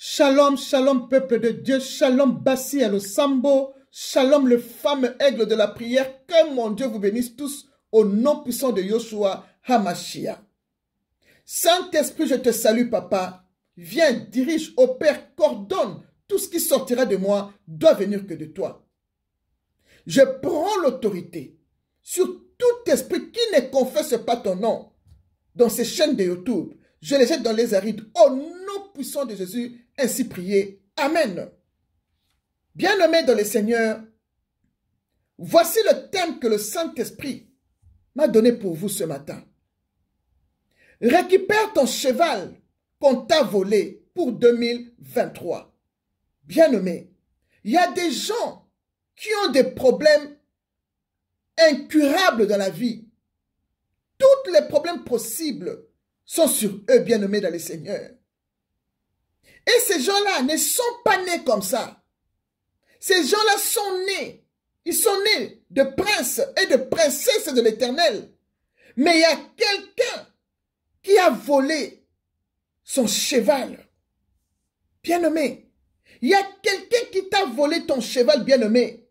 Shalom, shalom peuple de Dieu, shalom Bassi à le Sambo, shalom le fameux aigle de la prière, que mon Dieu vous bénisse tous au nom puissant de Yoshua Hamashia. Saint-Esprit, je te salue papa, viens, dirige, opère, coordonne, tout ce qui sortira de moi doit venir que de toi. Je prends l'autorité sur tout esprit qui ne confesse pas ton nom dans ces chaînes de YouTube, je les jette dans les arides. Au nom puissant de Jésus, ainsi prier. Amen. Bien-aimés dans le Seigneur, voici le thème que le Saint-Esprit m'a donné pour vous ce matin. Récupère ton cheval qu'on t'a volé pour 2023. Bien-aimés, il y a des gens qui ont des problèmes incurables dans la vie. Tous les problèmes possibles sont sur eux, bien-aimés dans le Seigneur. Et ces gens-là ne sont pas nés comme ça. Ces gens-là sont nés. Ils sont nés de princes et de princesses de l'éternel. Mais il y a quelqu'un qui a volé son cheval. Bien-aimé, il y a quelqu'un qui t'a volé ton cheval, bien-aimé.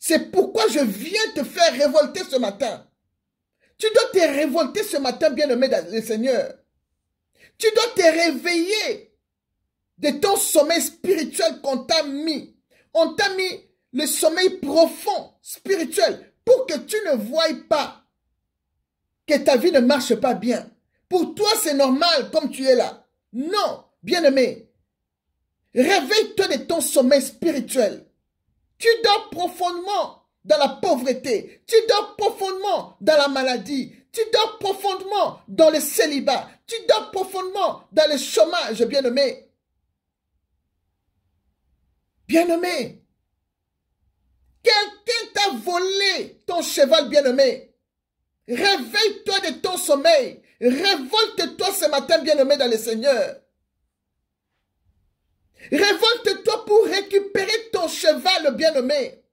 C'est pourquoi je viens te faire révolter ce matin. Tu dois te révolter ce matin, bien-aimé le Seigneur. Tu dois te réveiller de ton sommeil spirituel qu'on t'a mis. On t'a mis le sommeil profond, spirituel, pour que tu ne voies pas que ta vie ne marche pas bien. Pour toi, c'est normal comme tu es là. Non, bien-aimé. Réveille-toi de ton sommeil spirituel. Tu dors profondément dans la pauvreté, tu dors profondément dans la maladie, tu dors profondément dans le célibat, tu dors profondément dans le chômage, bien-aimé. Bien-aimé, quelqu'un t'a volé ton cheval bien-aimé. Réveille-toi de ton sommeil. Révolte-toi ce matin, bien-aimé, dans le Seigneur. Révolte-toi pour récupérer ton cheval bien-aimé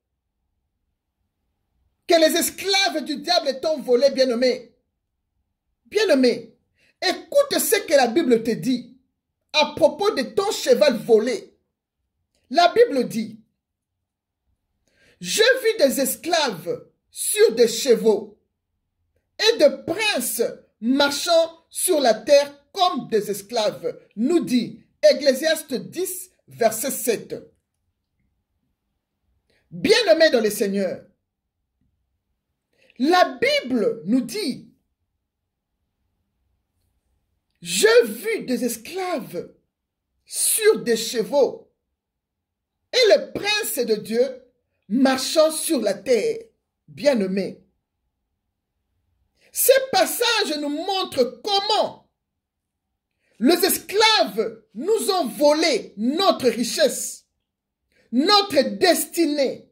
que les esclaves du diable t'ont volé, bien-aimé. Bien-aimé, écoute ce que la Bible te dit à propos de ton cheval volé. La Bible dit, je vis des esclaves sur des chevaux et des princes marchant sur la terre comme des esclaves, nous dit Ecclésiaste 10, verset 7. Bien-aimé dans les seigneurs, la Bible nous dit, j'ai vu des esclaves sur des chevaux et le prince de Dieu marchant sur la terre, bien-aimé. Ce passage nous montre comment les esclaves nous ont volé notre richesse, notre destinée.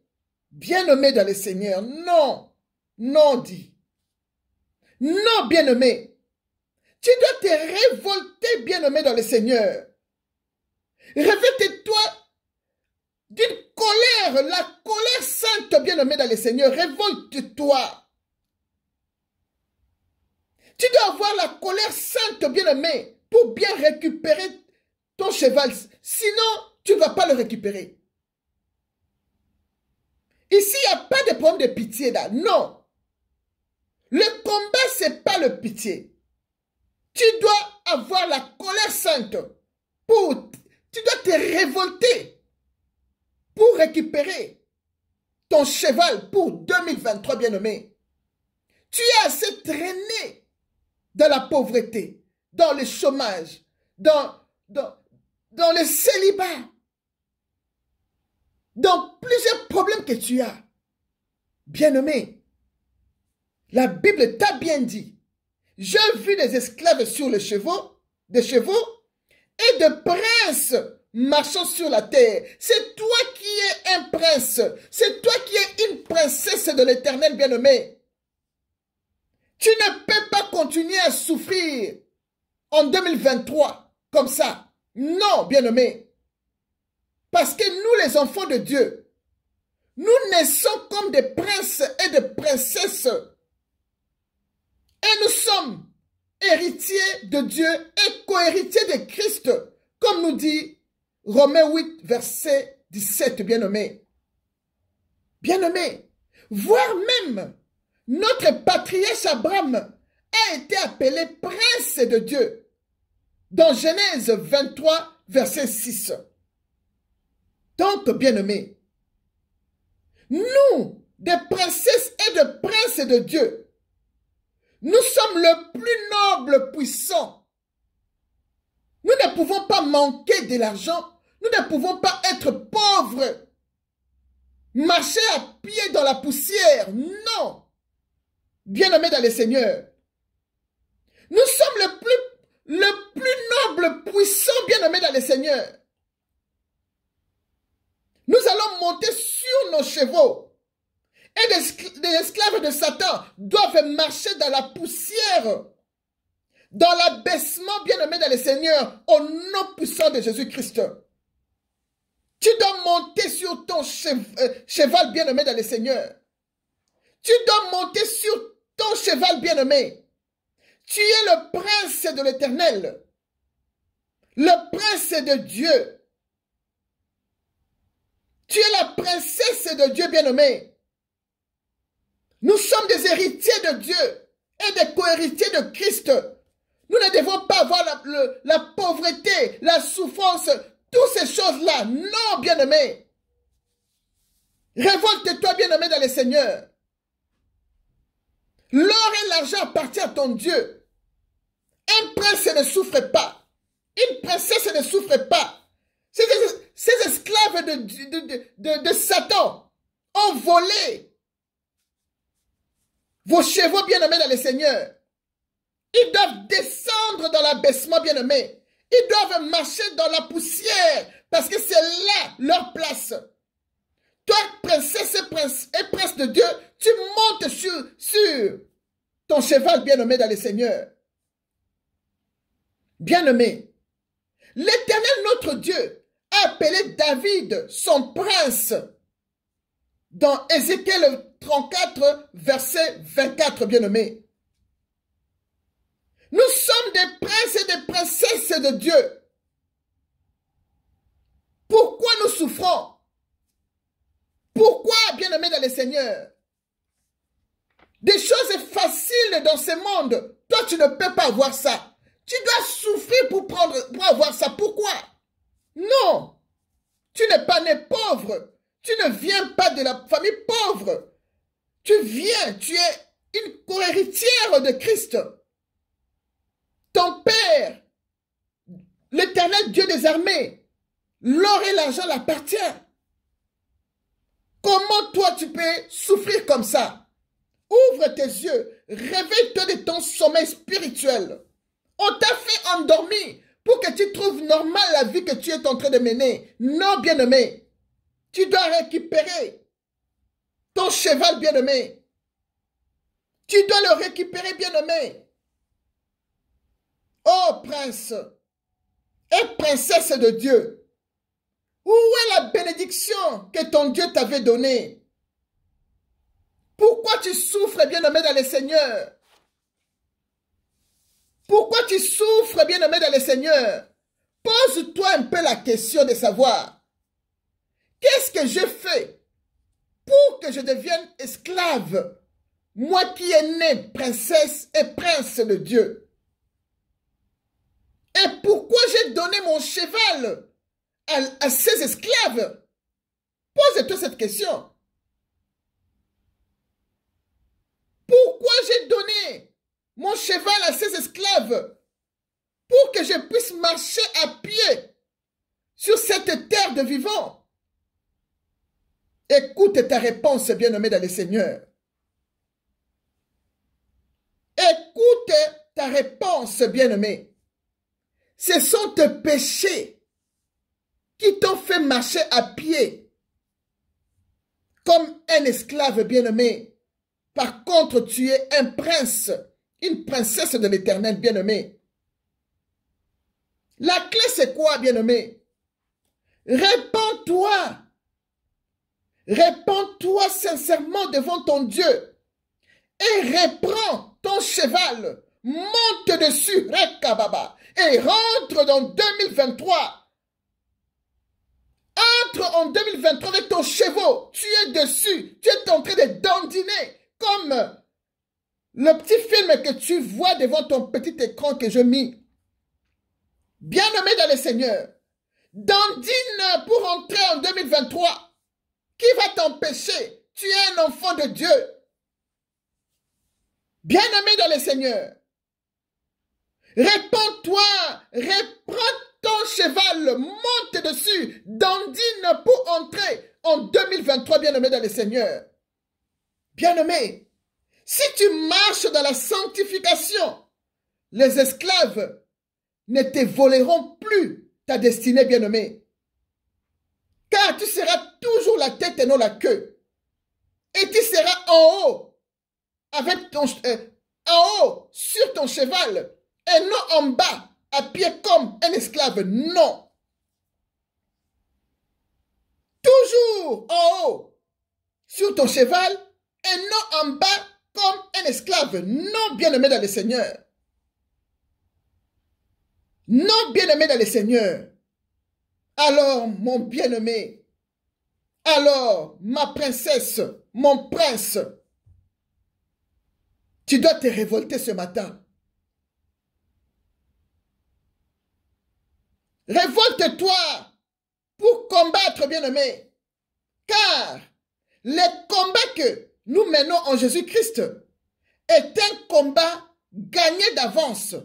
Bien-aimé dans le Seigneur, non. Non, dit. Non, bien-aimé. Tu dois te révolter, bien-aimé, dans le Seigneur. Révolte-toi d'une colère, la colère sainte, bien-aimé, dans le Seigneur. Révolte-toi. Tu dois avoir la colère sainte, bien-aimé, pour bien récupérer ton cheval. Sinon, tu ne vas pas le récupérer. Ici, il n'y a pas de problème de pitié là. Non. Le combat, c'est pas le pitié. Tu dois avoir la colère sainte pour, tu dois te révolter pour récupérer ton cheval pour 2023, bien nommé. Tu es assez traîné dans la pauvreté, dans le chômage, dans, dans, dans le célibat, dans plusieurs problèmes que tu as. Bien nommé, la Bible t'a bien dit. J'ai vu des esclaves sur les chevaux, des chevaux, et des princes marchant sur la terre. C'est toi qui es un prince. C'est toi qui es une princesse de l'éternel bien-aimé. Tu ne peux pas continuer à souffrir en 2023 comme ça. Non, bien-aimé. Parce que nous, les enfants de Dieu, nous naissons comme des princes et des princesses et nous sommes héritiers de Dieu et co-héritiers de Christ, comme nous dit Romains 8, verset 17, bien-aimés. Bien-aimés, voire même notre patriarche Abraham a été appelé prince de Dieu dans Genèse 23, verset 6. Donc, bien-aimés, nous, des princesses et des princes de Dieu, nous sommes le plus noble puissant. Nous ne pouvons pas manquer de l'argent. Nous ne pouvons pas être pauvres. Marcher à pied dans la poussière. Non. Bien-aimés dans le Seigneur. Nous sommes le plus, le plus noble, puissant, bien-aimés dans le Seigneur. Nous allons monter sur nos chevaux. Et les, esclaves de Satan doivent marcher dans la poussière, dans l'abaissement bien-aimé dans le Seigneur, au nom puissant de Jésus-Christ. Tu dois monter sur ton euh, cheval bien-aimé dans le Seigneur. Tu dois monter sur ton cheval bien-aimé. Tu es le prince de l'éternel. Le prince de Dieu. Tu es la princesse de Dieu bien-aimé. Nous sommes des héritiers de Dieu et des cohéritiers de Christ. Nous ne devons pas avoir la, pauvreté, la souffrance, toutes ces choses-là. Non, bien-aimé. Révolte-toi, bien-aimé, dans le Seigneur. L'or et l'argent appartiennent à ton Dieu. Un prince ne souffre pas. Une princesse ne souffre pas. Ces, esclaves de Satan ont volé vos chevaux bien-aimés dans le Seigneur, ils doivent descendre dans l'abaissement bien-aimé. Ils doivent marcher dans la poussière parce que c'est là leur place. Toi, princesse et prince, et de Dieu, tu montes sur, sur ton cheval bien-aimé dans le Seigneur. Bien-aimé, l'éternel notre Dieu a appelé David son prince dans Ézéchiel 34, verset 24, bien-aimés. Nous sommes des princes et des princesses de Dieu. Pourquoi nous souffrons Pourquoi, bien aimé dans le Seigneur Des choses faciles dans ce monde, toi tu ne peux pas avoir ça. Tu dois souffrir pour, prendre, pour avoir ça. Pourquoi Non. Tu n'es pas né pauvre. Tu ne viens pas de la famille pauvre. Tu viens, tu es une cohéritière héritière de Christ. Ton Père, l'éternel Dieu des armées, l'or et l'argent l'appartient. Comment toi tu peux souffrir comme ça Ouvre tes yeux, réveille-toi de ton sommeil spirituel. On t'a fait endormir pour que tu trouves normal la vie que tu es en train de mener. Non, bien-aimé, tu dois récupérer cheval bien-aimé. Tu dois le récupérer bien-aimé. Oh prince et princesse de Dieu, où est la bénédiction que ton Dieu t'avait donnée? Pourquoi tu souffres bien-aimé dans le Seigneur? Pourquoi tu souffres bien-aimé dans le Seigneur? Pose-toi un peu la question de savoir, qu'est-ce que j'ai fait pour que je devienne esclave, moi qui ai né princesse et prince de Dieu. Et pourquoi j'ai donné mon cheval à, à ces esclaves Pose-toi cette question. Pourquoi j'ai donné mon cheval à ces esclaves pour que je puisse marcher à pied sur cette terre de vivants Écoute ta réponse, bien-aimé dans le Seigneur. Écoute ta réponse, bien-aimé. Ce sont tes péchés qui t'ont fait marcher à pied comme un esclave bien-aimé. Par contre, tu es un prince, une princesse de l'éternel bien-aimé. La clé, c'est quoi, bien-aimé réponds toi Répands-toi sincèrement devant ton Dieu et reprends ton cheval, monte dessus, Rekababa, et rentre dans 2023. Entre en 2023 avec ton cheval. tu es dessus, tu es en train de dandiner comme le petit film que tu vois devant ton petit écran que je mis. Bien aimé dans le Seigneur, dandine pour entrer en 2023. Qui va t'empêcher Tu es un enfant de Dieu. Bien-aimé dans le Seigneur. Réponds-toi, reprends ton cheval, monte dessus, dandine pour entrer en 2023, bien-aimé dans le Seigneur. Bien-aimé, si tu marches dans la sanctification, les esclaves ne te voleront plus ta destinée, bien-aimé. Car tu seras toujours la tête et non la queue. Et tu seras en haut, avec ton, euh, en haut, sur ton cheval, et non en bas, à pied comme un esclave. Non. Toujours en haut, sur ton cheval, et non en bas, comme un esclave. Non, bien-aimé dans le Seigneur. Non, bien-aimé dans le Seigneur. Alors, mon bien-aimé, alors, ma princesse, mon prince, tu dois te révolter ce matin. Révolte-toi pour combattre, bien-aimé. Car le combat que nous menons en Jésus-Christ est un combat gagné d'avance.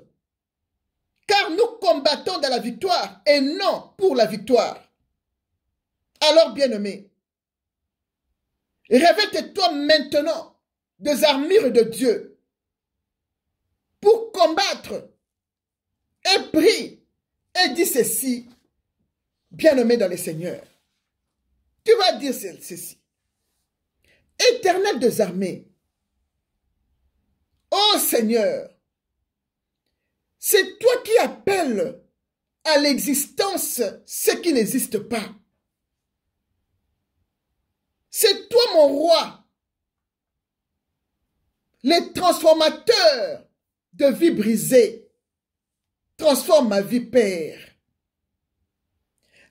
Car nous combattons de la victoire et non pour la victoire. Alors, bien-aimé, révèle toi maintenant des armures de Dieu pour combattre. Et prie et dis ceci, bien-aimé dans le Seigneur. Tu vas dire ceci. Éternel des armées, ô Seigneur, c'est toi qui appelles à l'existence ce qui n'existe pas. C'est toi mon roi. Les transformateurs de vie brisée. Transforme ma vie, Père.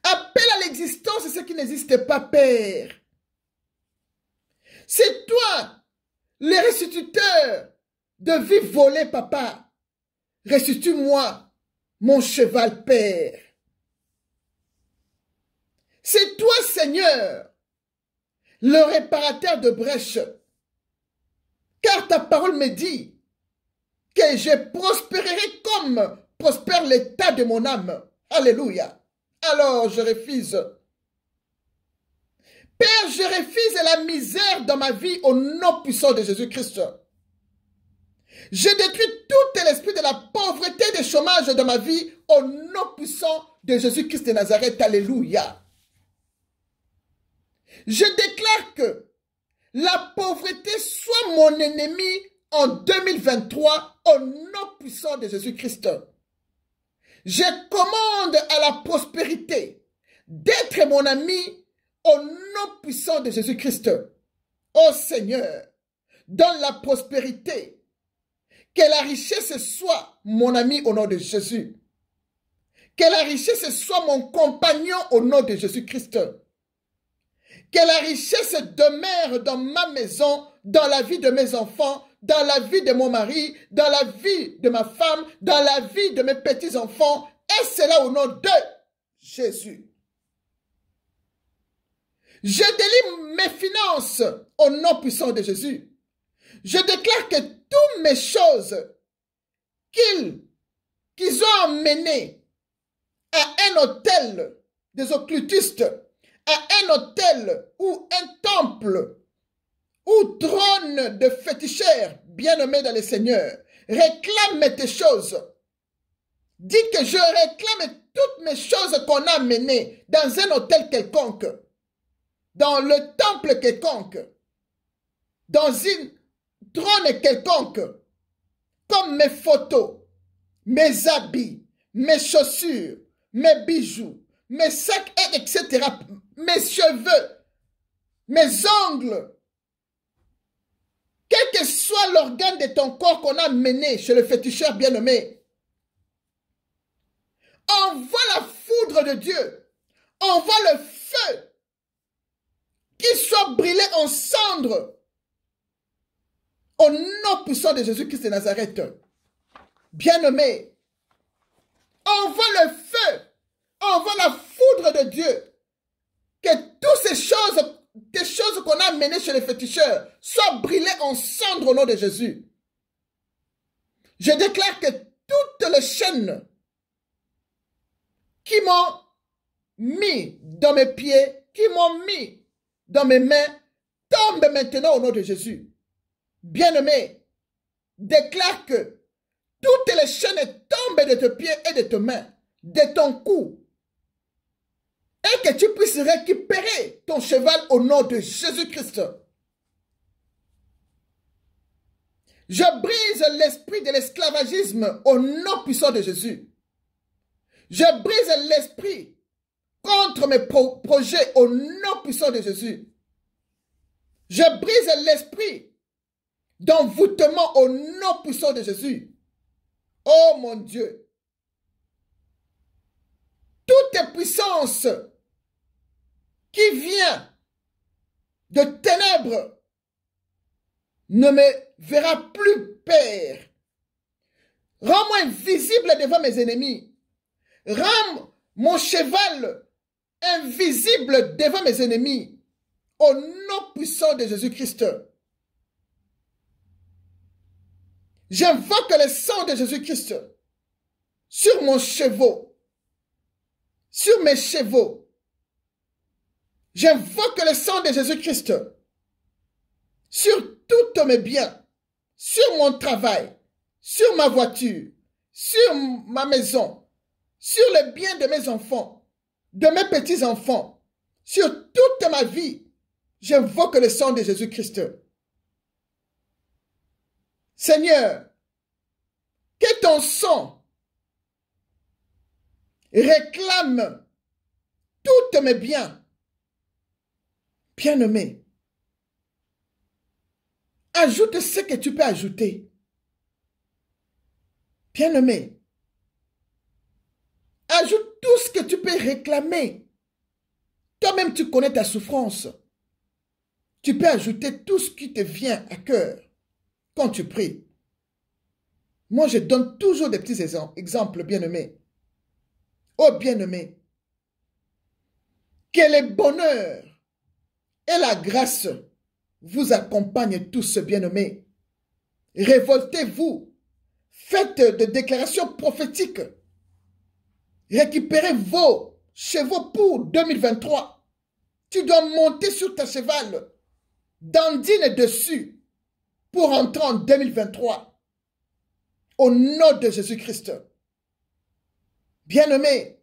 Appelle à l'existence ce qui n'existe pas, Père. C'est toi, les restituteurs de vie volée, Papa. Restitue-moi, mon cheval, Père. C'est toi, Seigneur, le réparateur de brèche, Car ta parole me dit que je prospérerai comme prospère l'état de mon âme. Alléluia. Alors je refuse. Père, je refuse la misère dans ma vie au nom puissant de Jésus-Christ. Je détruis tout l'esprit de la pauvreté et du chômage dans ma vie au nom puissant de Jésus-Christ de Nazareth. Alléluia. Je déclare que la pauvreté soit mon ennemi en 2023 au nom puissant de Jésus-Christ. Je commande à la prospérité d'être mon ami au nom puissant de Jésus-Christ. Ô Seigneur, dans la prospérité, que la richesse soit mon ami au nom de Jésus. Que la richesse soit mon compagnon au nom de Jésus-Christ. Que la richesse demeure dans ma maison, dans la vie de mes enfants, dans la vie de mon mari, dans la vie de ma femme, dans la vie de mes petits-enfants. Et cela au nom de Jésus. Je délivre mes finances au nom puissant de Jésus. Je déclare que toutes mes choses qu'ils ont amenées à un hôtel des occultistes à un hôtel ou un temple ou trône de féticheur, bien nommé dans le Seigneur. Réclame tes choses. Dis que je réclame toutes mes choses qu'on a menées dans un hôtel quelconque, dans le temple quelconque, dans une trône quelconque, comme mes photos, mes habits, mes chaussures, mes bijoux, mes sacs, etc mes cheveux, mes ongles, quel que soit l'organe de ton corps qu'on a mené chez le féticheur bien-aimé, envoie la foudre de Dieu, envoie le feu, qui soit brûlé en cendres, au nom puissant de Jésus-Christ de Nazareth. Bien-aimé, envoie le feu, envoie la foudre de Dieu, que toutes ces choses, des choses qu'on a menées chez les féticheurs, soient brûlées en cendres au nom de Jésus. Je déclare que toutes les chaînes qui m'ont mis dans mes pieds, qui m'ont mis dans mes mains, tombent maintenant au nom de Jésus. Bien-aimé, déclare que toutes les chaînes tombent de tes pieds et de tes mains, de ton cou, et que tu puisses récupérer ton cheval au nom de Jésus-Christ. Je brise l'esprit de l'esclavagisme au nom puissant de Jésus. Je brise l'esprit contre mes projets au nom puissant de Jésus. Je brise l'esprit d'envoûtement au nom puissant de Jésus. Oh mon Dieu, tes puissances qui vient de ténèbres ne me verra plus, Père. Rends-moi invisible devant mes ennemis. Rends mon cheval invisible devant mes ennemis. Au nom puissant de Jésus-Christ. J'invoque le sang de Jésus-Christ sur mon cheval, sur mes chevaux, J'invoque le sang de Jésus-Christ sur tous mes biens, sur mon travail, sur ma voiture, sur ma maison, sur les biens de mes enfants, de mes petits-enfants, sur toute ma vie. J'invoque le sang de Jésus-Christ. Seigneur, que ton sang réclame tous mes biens, Bien-aimé, ajoute ce que tu peux ajouter. Bien-aimé, ajoute tout ce que tu peux réclamer. Toi-même, tu connais ta souffrance. Tu peux ajouter tout ce qui te vient à cœur quand tu pries. Moi, je donne toujours des petits exemples, bien-aimé. Oh, bien-aimé, quel est bonheur et la grâce vous accompagne tous, bien-aimés. Révoltez-vous. Faites des déclarations prophétiques. Récupérez vos chevaux pour 2023. Tu dois monter sur ta cheval, dandine dessus, pour entrer en 2023. Au nom de Jésus-Christ. bien aimés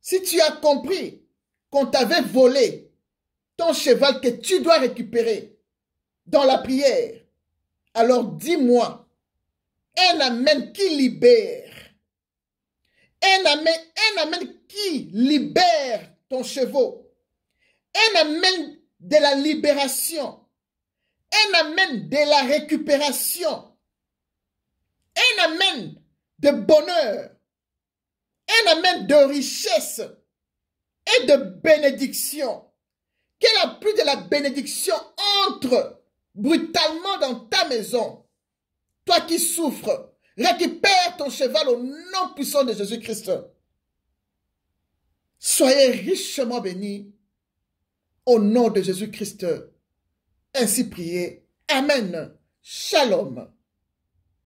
si tu as compris qu'on t'avait volé ton cheval que tu dois récupérer dans la prière, alors dis-moi un amène qui libère. Un amène qui libère ton cheval. Un amène de la libération. Un amène de la récupération. Un amène de bonheur. Un amène de richesse et de bénédiction. Qu'elle pluie de la bénédiction entre brutalement dans ta maison. Toi qui souffres, récupère ton cheval au nom puissant de Jésus-Christ. Soyez richement bénis au nom de Jésus-Christ. Ainsi prié. Amen. Shalom.